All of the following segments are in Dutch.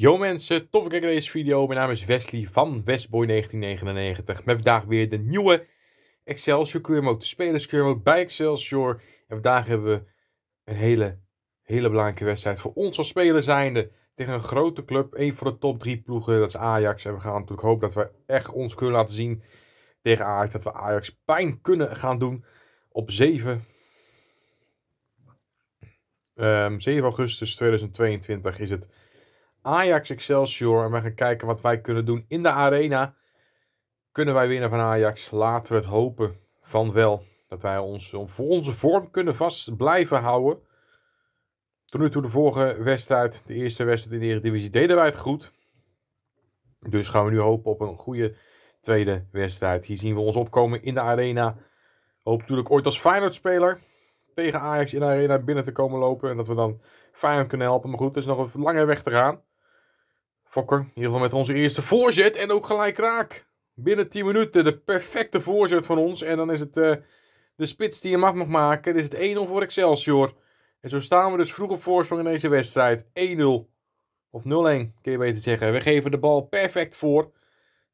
Yo mensen, tof kijken naar deze video. Mijn naam is Wesley van Westboy1999. Met vandaag weer de nieuwe Excelsior Career Mode, de Spelers Career Mode bij Excelsior. En vandaag hebben we een hele, hele belangrijke wedstrijd voor ons als speler zijnde. Tegen een grote club, een van de top drie ploegen, dat is Ajax. En we gaan natuurlijk hopen dat we echt ons kunnen laten zien tegen Ajax. Dat we Ajax pijn kunnen gaan doen op 7 Um, 7 augustus 2022 is het Ajax Excelsior. En we gaan kijken wat wij kunnen doen in de arena. Kunnen wij winnen van Ajax? Laten we het hopen van wel. Dat wij ons voor onze vorm kunnen vast blijven houden. Tot nu toe de vorige wedstrijd, de eerste wedstrijd in de Eredivisie, deden wij het goed. Dus gaan we nu hopen op een goede tweede wedstrijd. Hier zien we ons opkomen in de arena. Hoop natuurlijk ooit als Feyenoord-speler tegen Ajax in de arena binnen te komen lopen. En dat we dan Feyenoord kunnen helpen. Maar goed, er is nog een lange weg te gaan. Fokker, in ieder geval met onze eerste voorzet en ook gelijk raak. Binnen 10 minuten de perfecte voorzet van ons. En dan is het eh, de spits die hem af mag maken. Dan is het 1-0 voor Excelsior. En zo staan we dus vroeg op voorsprong in deze wedstrijd. 1-0. Of 0-1, kun je beter zeggen. We geven de bal perfect voor.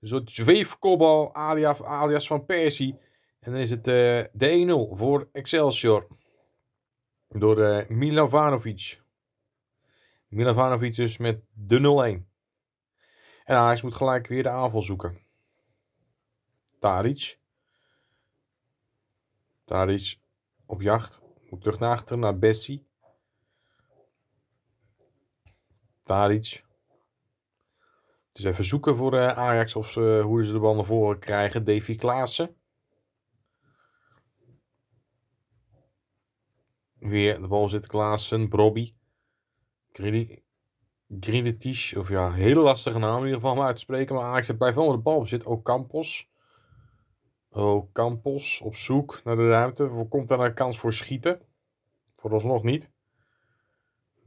Een soort zweefkobbal alias, van Persie. En dan is het eh, de 1-0 voor Excelsior. Door uh, eh, Milavanovic. Vanovic dus met de 0-1. En Ajax moet gelijk weer de aanval zoeken. Taric. Taric op jacht. Moet terug naar achteren, naar Bessie. Taric. Dus even zoeken voor eh, Ajax of ze, eh, hoe ze de bal naar voren krijgen. Davy Klaassen. Weer de bal zit Klaassen, Brobby. Grinetisch, of ja, hele lastige naam in ieder geval om uit te spreken. Maar Ajax heeft bijvoorbeeld met de bal Campos, Ocampos. Ocampos op zoek naar de ruimte. Komt daar een kans voor schieten? Vooralsnog niet.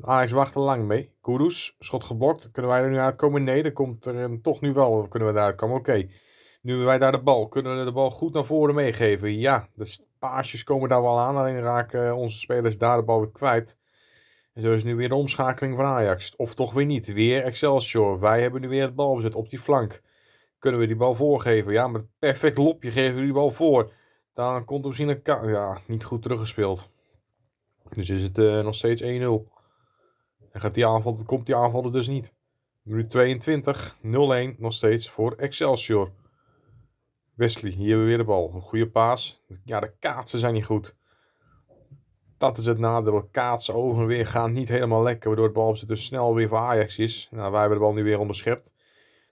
Ajax wacht er lang mee. Kudus, schot geblokt. Kunnen wij er nu uitkomen? Nee, dan komt er een, toch nu wel. Kunnen we eruit komen? Oké. Okay. Nu wij daar de bal. Kunnen we de bal goed naar voren meegeven? Ja, de paasjes komen daar wel aan. Alleen raken onze spelers daar de bal weer kwijt zo is nu weer de omschakeling van Ajax. Of toch weer niet. Weer Excelsior. Wij hebben nu weer het bezet op die flank. Kunnen we die bal voorgeven? Ja, met perfect lopje geven we die bal voor. Dan komt er misschien een... Ja, niet goed teruggespeeld. Dus is het eh, nog steeds 1-0. En gaat die aanval, komt die aanval er dus niet. Minuut 22, 0-1 nog steeds voor Excelsior. Wesley, hier hebben we weer de bal. Een goede paas. Ja, de kaatsen zijn niet goed dat is het nadeel. Kaats ogen weer gaan niet helemaal lekker. Waardoor het balbezit dus snel weer voor Ajax is. Nou, wij hebben de bal nu weer onderschept.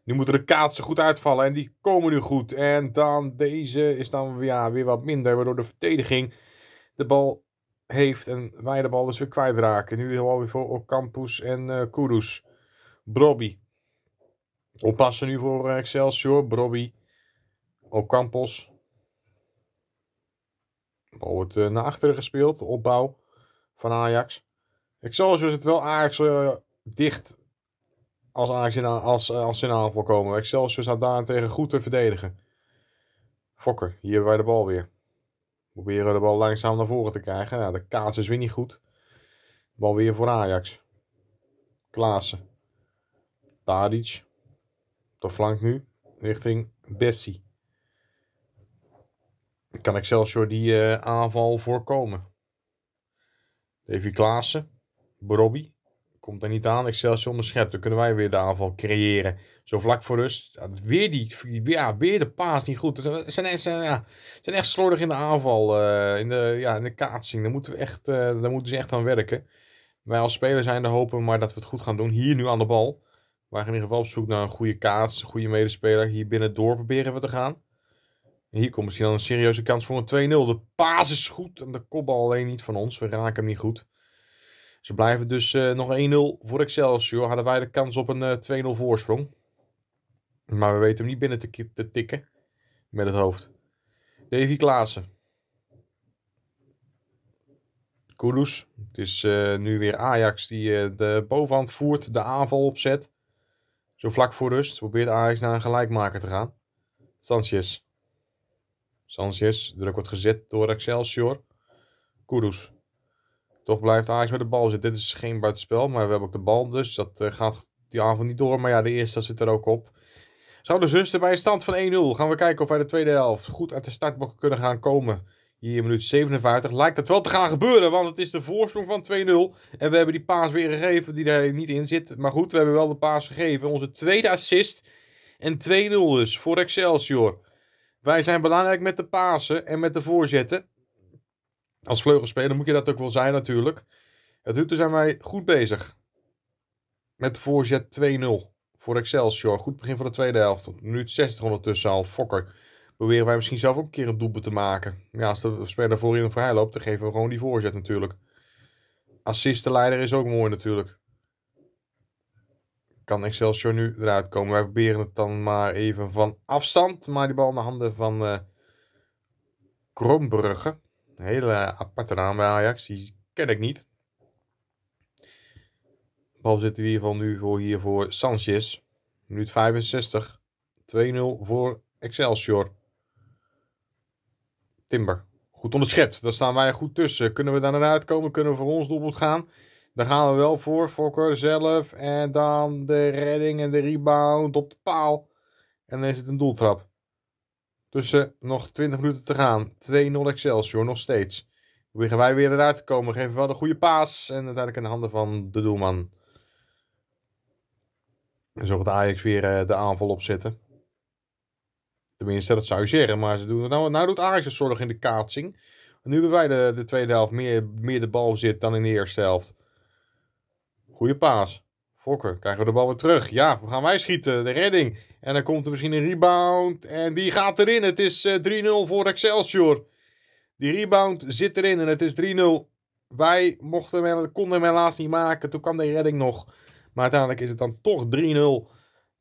Nu moeten de kaatsen goed uitvallen. En die komen nu goed. En dan deze is dan ja, weer wat minder. Waardoor de verdediging de bal heeft. En wij de bal dus weer kwijtraken. Nu alweer voor Ocampus en uh, Kudus. Brobby. Oppassen nu voor eh, Excelsior. Brobby. Ocampos. Bal wordt eh, naar achteren gespeeld, opbouw van Ajax. is het wel Ajax eh, dicht als, Ajax in, als, eh, als in aanval komen. Excelsior staat daarentegen goed te verdedigen. Fokker, hier wij de bal weer. Proberen de bal langzaam naar voren te krijgen. Nou, de kaats is weer niet goed. Bal weer voor Ajax. Klaassen. Tadic. De flank nu richting Bessie kan Excelsior die uh, aanval voorkomen. Davy Klaassen, Robbie komt er niet aan. Excelsior onderschept. Dan kunnen wij weer de aanval creëren. Zo vlak voor rust. Weer, die, ja, weer de paas niet goed. Ze zijn, eh, ja, zijn echt slordig in de aanval. Eh, in, de, ja, in de kaatsing. Daar moeten, we echt, uh, daar moeten ze echt aan werken. Wij als speler zijn er hopen maar dat we het goed gaan doen. Hier nu aan de bal. Maar in ieder geval op zoek naar een goede kaats. Een goede medespeler. Hier binnen door proberen we te gaan hier komt misschien dan een serieuze kans voor een 2-0. De paas is goed en de kopbal alleen niet van ons. We raken hem niet goed. Ze blijven dus eh, nog 1-0 voor Excelsior. Hadden wij de kans op een uh, eh, 2-0 voorsprong. Maar we weten hem niet binnen te, tikken. Met het hoofd. Davy Klaassen. Koulouz. Het is eh, nu weer Ajax die de bovenhand voert. De aanval opzet. Zo vlak voor rust probeert Ajax naar een gelijkmaker te gaan. Sanchez. Sanchez, druk wordt gezet door Excelsior. Kudus. Toch blijft Ajax met de bal zitten. Dit is geen buitenspel, maar we hebben ook de bal. Dus dat eh, gaat die avond niet door. Maar ja, de eerste zit er ook op. Zou de zuster bij een stand van 1-0 gaan we kijken of wij de tweede helft goed uit de startbokken kunnen gaan komen. Hier in minuut 57 lijkt dat wel te gaan gebeuren, want het is de voorsprong van 2-0. En we hebben die paas weer gegeven die er niet in zit. Maar goed, we hebben wel de paas gegeven. Onze tweede assist en 2-0 dus voor Excelsior. Wij zijn belangrijk met de Pasen en met de voorzetten. Als vleugelspeler moet je dat ook wel zijn natuurlijk. Het doet, zijn wij goed bezig. Met de voorzet 2-0 voor Excelsior. Goed begin van de tweede helft. Minuut 60 ondertussen al. Fokker. Proberen wij misschien zelf ook een keer een doelpunt te maken. Ja, als de speler voorin vrij loopt, dan geven we gewoon die voorzet natuurlijk. Assistenleider is ook mooi natuurlijk kan Excelsior nu eruit komen. Wij proberen het dan maar even van afstand. Maar die bal in de handen van uh, Een hele aparte naam bij Ajax. Die ken ik niet. Bal zitten in ieder geval nu voor, hier voor Sanchez. Minuut 65. 2-0 voor Excelsior. Timber. Goed onderschept. Daar staan wij goed tussen. Kunnen we daar naar uitkomen? Kunnen we voor ons doelpunt gaan? Daar gaan we wel voor. Fokker zelf. En dan de redding en de rebound op de paal. En dan is het een doeltrap. Tussen nog 20 minuten te gaan. 2-0 Excelsior nog steeds. Proberen wij weer eruit te komen. Geven we wel de goede paas. En uiteindelijk in de handen van de doelman. En zo gaat Ajax weer eh, de aanval opzetten. Tenminste, dat zou je zeggen. Maar ze doen het nou, nou doet Ajax het zorg in de kaatsing. nu hebben wij de, de tweede helft meer, meer de bal zit dan in de eerste helft. Goeie paas. Fokker, krijgen we de bal weer terug. Ja, we gaan wij schieten. De redding. En dan komt er misschien een rebound. En die gaat erin. Het is 3-0 eh, voor Excelsior. Die rebound zit erin en het is 3-0. Wij mochten wel, konden hem helaas niet maken. Toen kwam de redding nog. Maar uiteindelijk is het dan toch 3-0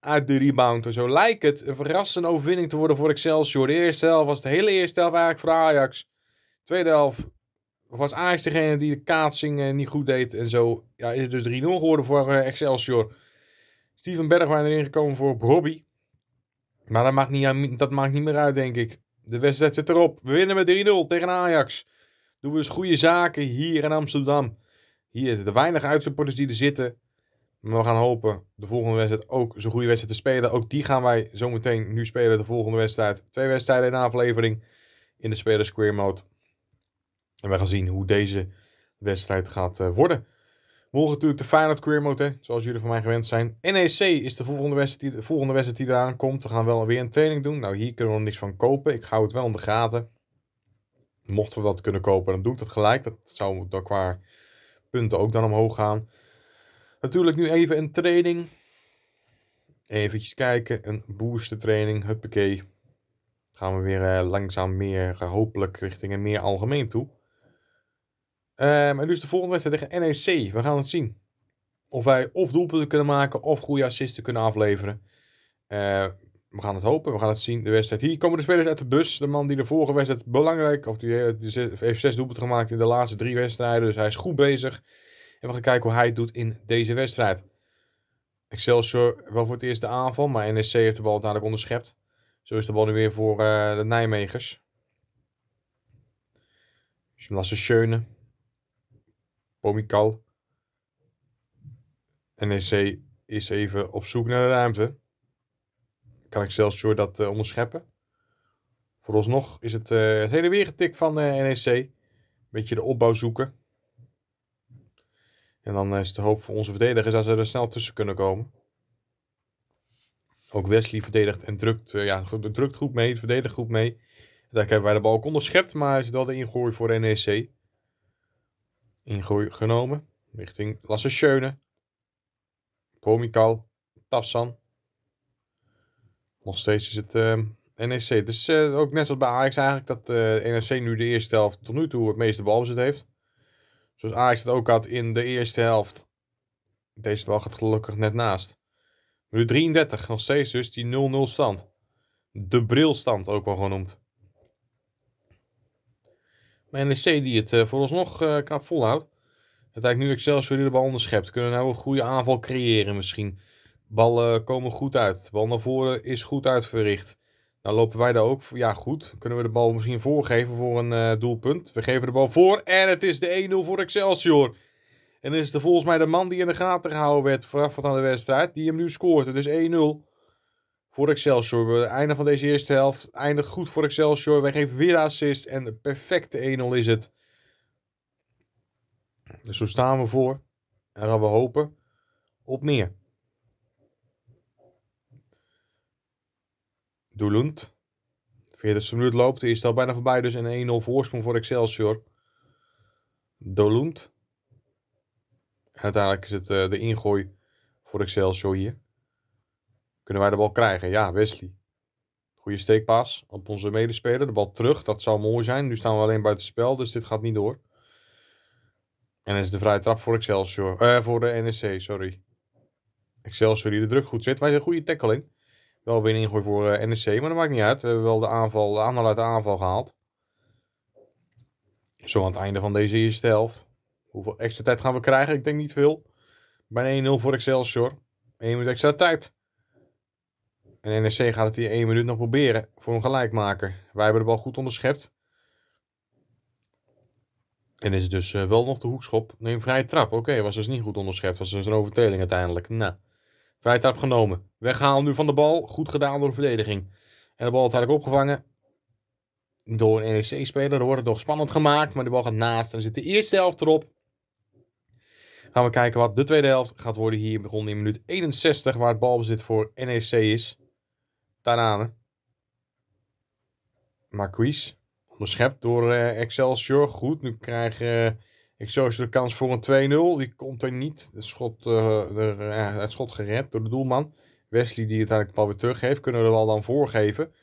uit de rebound. En zo lijkt het een verrassende overwinning te worden voor Excelsior. De eerste helft was de hele eerste helft eigenlijk voor Ajax. Tweede helft was Ajax degene die de kaatsing eh, niet goed deed en zo. Ja, is het dus 3-0 geworden voor eh, Excelsior. Steven Bergwijn erin gekomen voor Robbie. Maar dat maakt, niet, dat maakt niet meer uit, denk ik. De wedstrijd zit erop. We winnen met 3-0 tegen Ajax. Doen we dus goede zaken hier in Amsterdam. Hier de weinig uitsupporters die er zitten. Maar we gaan hopen de volgende wedstrijd ook zo'n goede wedstrijd te spelen. Ook die gaan wij zometeen nu spelen, de volgende wedstrijd. Twee wedstrijden in de aflevering in de Speler Square Mode. En we gaan zien hoe deze wedstrijd gaat uh, worden. Morgen natuurlijk de Feyenoord Career Mode, zoals jullie van mij gewend zijn. NEC is de volgende wedstrijd, die, de volgende die eraan komt. We gaan wel weer een training doen. Nou, hier kunnen we nog niks van kopen. Ik hou het wel in de gaten. Mochten we dat kunnen kopen, dan doe ik dat gelijk. Dat zou dan qua punten ook dan omhoog gaan. Natuurlijk nu even een training. Even kijken, een booster training, huppakee. Gaan we weer eh, langzaam meer, eh, hopelijk richting een meer algemeen toe. Um, en is dus de volgende wedstrijd tegen NEC. We gaan het zien. Of wij of doelpunten kunnen maken of goede assisten kunnen afleveren. Ehm, we gaan het hopen, we gaan het zien. De wedstrijd. Hier komen de spelers uit de bus. De man die de vorige wedstrijd belangrijk. Of die eh, heeft zes doelpunten gemaakt in de laatste drie wedstrijden. Dus hij is goed bezig. En we gaan kijken hoe hij het doet in deze wedstrijd. Excelsior wel voor het eerst de aanval. Maar NEC heeft de bal dadelijk onderschept. Zo is de bal nu weer voor eh, de Nijmegers. Lasse Schöne. Pomical. NEC is even op zoek naar de ruimte. Kan ik zelfs zo dat Voor eh, onderscheppen? nog is het uh, het hele weergetik van uh, eh, NEC. Beetje de opbouw zoeken. En dan is de hoop voor onze verdedigers dat ze er snel tussen kunnen komen. Ook Wesley verdedigt en drukt, ja, drukt goed mee, verdedigt goed mee. Daar hebben wij de bal ook onderschept, maar is wel de ingooi voor NEC ingroei genomen richting Lasseschöne, Promikal, Tafsan. Nog steeds is het ehm, NEC. Dus eh, ook net zoals bij Ajax eigenlijk dat uh, eh, NEC nu de eerste helft tot nu toe het meeste balbezit heeft. Zoals Ajax dat ook had in de eerste helft. Deze wedstrijd het gelukkig net naast. Nu 33, nog steeds dus die 0-0 stand. De brilstand ook wel genoemd. Maar NEC die het eh, voor ons nog eh, knap volhoudt. Het lijkt nu Excelsior die de bal onderschept. Kunnen nou een goede aanval creëren misschien. Ballen komen goed uit. Bal naar voren is goed uitverricht. Nou lopen wij daar ook. Ja goed, kunnen we de bal misschien voorgeven voor een eh, doelpunt. We geven de bal voor en het is de 1-0 voor Excelsior. En is het volgens mij de man die in de gaten gehouden werd vooraf aan de wedstrijd. Die hem nu scoort. Het is 1-0 voor Excelsior. We, het einde van deze eerste helft eindig goed voor Excelsior. Wij geven weer assist en de perfecte 1-0 is het. Dus zo staan we voor. En gaan we hopen op meer. Doelund. 40 minuut loopt. De eerste al bijna voorbij. Dus een 1-0 voorsprong voor Excelsior. Dolund. En uiteindelijk is het eh, de ingooi voor Excelsior hier. Kunnen wij de bal krijgen? Ja, Wesley. Goede steekpaas op onze medespeler. De bal terug, dat zou mooi zijn. Nu staan we alleen buiten spel, dus dit gaat niet door. En is de vrije trap voor Excelsior. Eh, voor de NSC, sorry. Excelsior die de druk goed zet. Wij zijn een goede tackle in. Wel weer een ingooi voor uh, eh, NEC, maar dat maakt niet uit. We hebben wel de aanval, de aanval uit de aanval gehaald. Zo aan het einde van deze eerste helft. Hoeveel extra tijd gaan we krijgen? Ik denk niet veel. Bijna 1-0 voor Excelsior. 1 minuut extra tijd. En NEC gaat het hier één minuut nog proberen voor een gelijkmaker. Wij hebben de bal goed onderschept. En is het dus eh, wel nog de hoekschop. Nee, vrije trap. Oké, was dus niet goed onderschept. Was dus een overtreding uiteindelijk. Nou, vrije trap genomen. Weghalen nu van de bal. Goed gedaan door de verdediging. En de bal ik opgevangen. Door een NEC-speler. Er wordt het nog spannend gemaakt. Maar de bal gaat naast. En dan zit de eerste helft erop. Gaan we kijken wat de tweede helft gaat worden hier. Begonnen in minuut 61. Waar het balbezit voor NEC is. Daarna Marquise. Onderschept door eh, Excelsior. Goed, nu krijgen eh, Excelsior de kans voor een 2-0. Die komt er niet. Het schot, eh, er, het schot gered door de doelman. Wesley die het eigenlijk de bal weer teruggeeft. Kunnen we de bal dan voorgeven?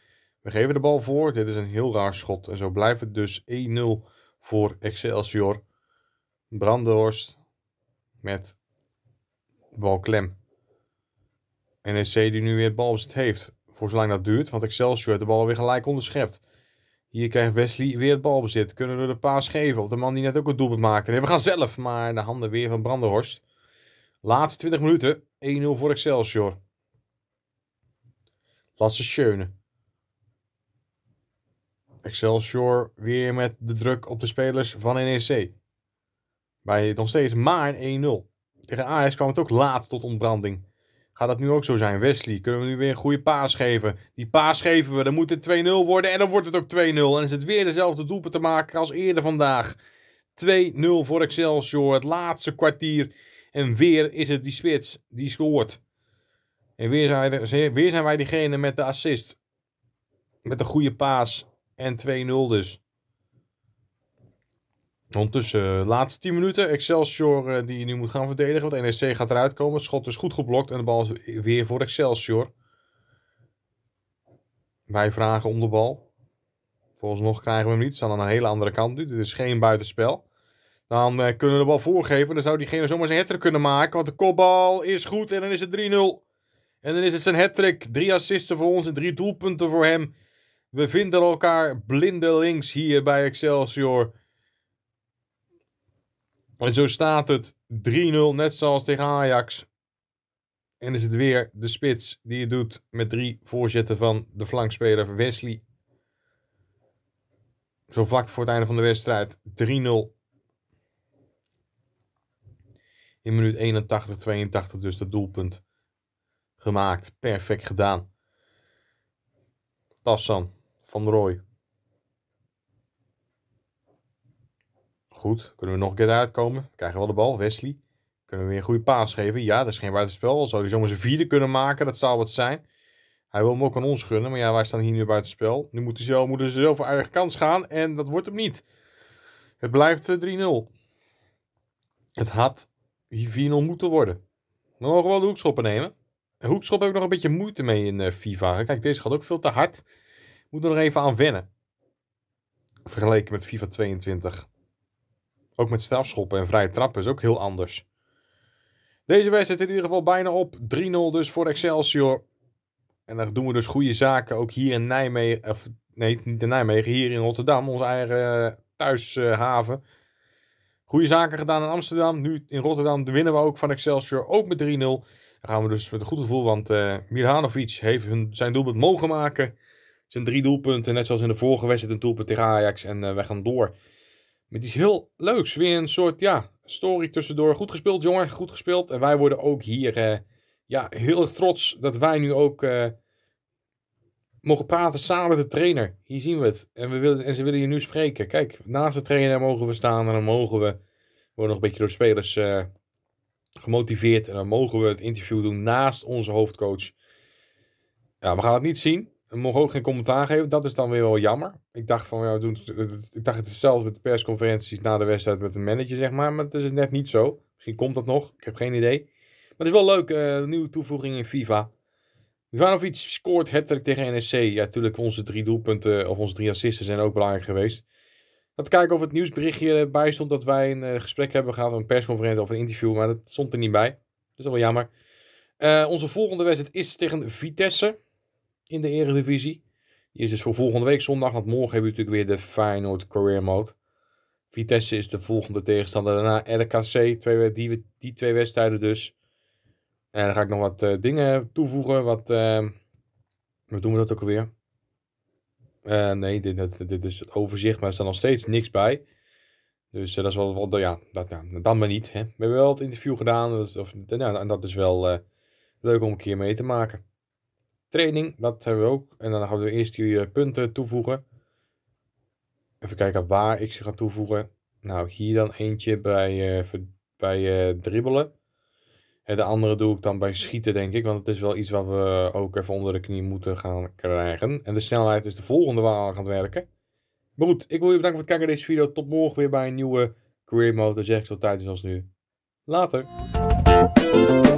We geven de bal voor. Dit is een heel raar schot. En zo blijft het dus 1-0 voor Excelsior. Brandenhorst met balklem. NEC die nu weer het balbezit heeft voor zolang dat duurt, want Excelsior heeft de bal weer gelijk onderschept. Hier krijgt Wesley weer het balbezit. Kunnen we de paas geven op de man die net ook het doelpunt maakte. en we gaan zelf, maar de handen weer van Brandenhorst. Laatste 20 minuten, 1-0 voor Excelsior. Lasse Schöne. Excelsior weer met de druk op de spelers van NEC. Bij nog steeds maar 1-0. Tegen Ajax kwam het ook laat tot ontbranding. Gaat dat nu ook zo zijn? Wesley, kunnen we nu weer een goede paas geven? Die paas geven we, dan moet het 2-0 worden en dan wordt het ook 2-0. En is het weer dezelfde doelpunt te maken als eerder vandaag. 2-0 voor Excelsior, het laatste kwartier. En weer is het die spits die scoort. En weer zijn, wij, zijn wij diegene met de assist. Met de goede paas en 2-0 dus. Ondertussen, eh, laatste 10 minuten. Excelsior eh, die nu moet gaan verdedigen. Want NEC gaat eruit komen. Het schot is goed geblokt en de bal is weer voor Excelsior. Wij vragen om de bal. Volgens nog krijgen we hem niet. Staan aan een hele andere kant nu. Dit is geen buitenspel. Dan eh, kunnen we de bal voorgeven. Dan zou diegene zomaar zijn hattrick kunnen maken. Want de kopbal is goed en dan is het 3-0. En dan is het zijn hattrick. Drie assisten voor ons en drie doelpunten voor hem. We vinden elkaar blindelings hier bij Excelsior. En zo staat het 3-0, net zoals tegen Ajax. En is het weer de spits die het doet met drie voorzetten van de flankspeler Wesley. Zo vlak voor het einde van de wedstrijd 3-0. In minuut 81, 82 dus dat doelpunt gemaakt. Perfect gedaan. Tassan van Roy. Goed, kunnen we nog een keer uitkomen? Krijgen we wel de bal, Wesley. Kunnen we weer een goede paas geven? Ja, dat is geen buitenspel. Al zou hij zomaar zijn vierde kunnen maken, dat zou wat zijn. Hij wil hem ook aan ons gunnen, maar ja, wij staan hier nu buitenspel. Nu moeten ze zelf, moeten ze zelf voor eigen kans gaan en dat wordt hem niet. Het blijft 3-0. Eh, Het had 4-0 moeten worden. Dan mogen we wel de hoekschoppen nemen. De hoekschop heb ik nog een beetje moeite mee in eh, FIFA. Kijk, deze gaat ook veel te hard. Moet er nog even aan wennen. Vergeleken met FIFA 22. Ook met strafschoppen en vrije trappen is ook heel anders. Deze wedstrijd in ieder geval bijna op. 3-0 dus voor Excelsior. En dan doen we dus goede zaken. Ook hier in Nijmegen. Of, nee, niet in Nijmegen. Hier in Rotterdam. Onze eigen eh, thuishaven. Goede zaken gedaan in Amsterdam. Nu in Rotterdam winnen we ook van Excelsior. Ook met 3-0. Dan gaan we dus met een goed gevoel. Want uh, eh, Mirhanovic heeft hun, zijn doelpunt mogen maken. Zijn drie doelpunten. Net zoals in de vorige wedstrijd een doelpunt tegen Ajax. En uh, eh, wij gaan door het is heel leuks. Weer een soort ja, story tussendoor. Goed gespeeld, jongen. Goed gespeeld. En wij worden ook hier uh, ja, heel trots dat wij nu ook eh, mogen praten samen met de trainer. Hier zien we het. En, we willen, en ze willen je nu spreken. Kijk, naast de trainer mogen we staan. En dan mogen we, we worden nog een beetje door de spelers eh, gemotiveerd. En dan mogen we het interview doen naast onze hoofdcoach. Ja, we gaan het niet zien mogen ook geen commentaar geven. Dat is dan weer wel jammer. Ik dacht van, ja, doen, ik dacht het hetzelfde met de persconferenties na de wedstrijd met een manager, zeg maar. Maar het is net niet zo. Misschien komt dat nog. Ik heb geen idee. Maar het is wel leuk. Uh, nieuwe toevoeging in FIFA. Ivanovic scoort hat tegen NSC. Ja, natuurlijk onze drie doelpunten of onze drie assisten zijn ook belangrijk geweest. Laten kijken of het nieuwsberichtje erbij stond dat wij een eh, gesprek hebben gehad, een persconferentie of een interview. Maar dat stond er niet bij. Dat is wel jammer. Eh, onze volgende wedstrijd is tegen Vitesse in de Eredivisie. Die is dus voor volgende week zondag, want morgen hebben we natuurlijk weer de Feyenoord Career Mode. Vitesse is de volgende tegenstander. Daarna RKC, twee, die, die twee wedstrijden dus. En dan ga ik nog wat eh, dingen toevoegen. Ehm, wat, doen we dat ook alweer? Eh, nee, dit, dit, is het overzicht, maar er staat nog steeds niks bij. Dus eh, dat is wel, ja, dat, nou, dan maar niet. Hè. We hebben wel het interview gedaan, of, nou, en dat is wel leuk om een keer mee te maken training, dat hebben we ook. En dan gaan we eerst jullie eh, punten toevoegen. Even kijken waar ik ze ga toevoegen. Nou, hier dan eentje bij, uh, bij eh, dribbelen. En de andere doe ik dan bij schieten, denk ik. Want het is wel iets wat we ook even onder de knie moeten gaan krijgen. En de snelheid is de volgende waar we aan gaan werken. Maar goed, ik wil je bedanken voor het kijken naar deze video. Tot morgen weer bij een nieuwe Career Mode. Dan zeg ik zo tijdens als nu. Later.